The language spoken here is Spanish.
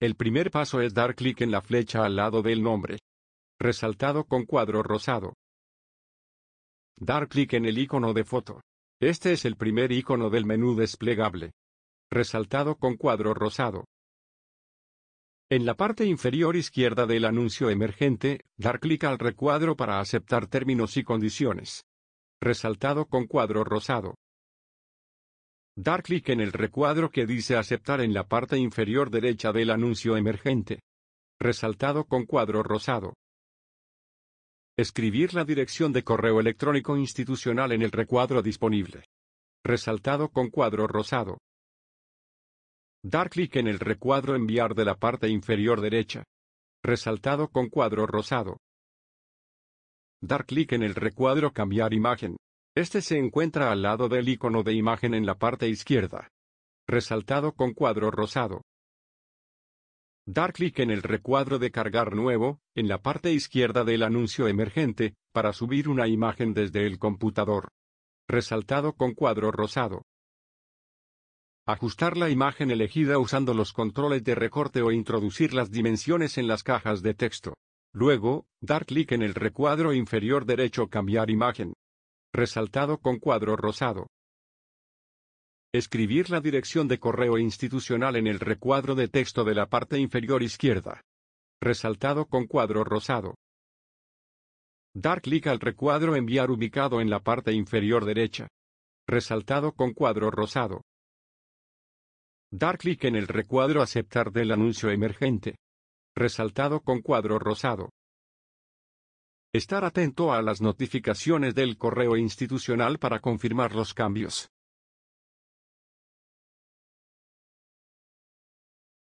el primer paso es dar clic en la flecha al lado del nombre. Resaltado con cuadro rosado. Dar clic en el icono de foto. Este es el primer icono del menú desplegable. Resaltado con cuadro rosado. En la parte inferior izquierda del anuncio emergente, dar clic al recuadro para aceptar términos y condiciones. Resaltado con cuadro rosado. Dar clic en el recuadro que dice Aceptar en la parte inferior derecha del anuncio emergente. Resaltado con cuadro rosado. Escribir la dirección de correo electrónico institucional en el recuadro disponible. Resaltado con cuadro rosado. Dar clic en el recuadro Enviar de la parte inferior derecha. Resaltado con cuadro rosado. Dar clic en el recuadro Cambiar imagen. Este se encuentra al lado del icono de imagen en la parte izquierda. Resaltado con cuadro rosado. Dar clic en el recuadro de cargar nuevo, en la parte izquierda del anuncio emergente, para subir una imagen desde el computador. Resaltado con cuadro rosado. Ajustar la imagen elegida usando los controles de recorte o introducir las dimensiones en las cajas de texto. Luego, dar clic en el recuadro inferior derecho Cambiar imagen resaltado con cuadro rosado. Escribir la dirección de correo institucional en el recuadro de texto de la parte inferior izquierda. Resaltado con cuadro rosado. Dar clic al recuadro Enviar ubicado en la parte inferior derecha. Resaltado con cuadro rosado. Dar clic en el recuadro Aceptar del anuncio emergente. Resaltado con cuadro rosado. Estar atento a las notificaciones del correo institucional para confirmar los cambios.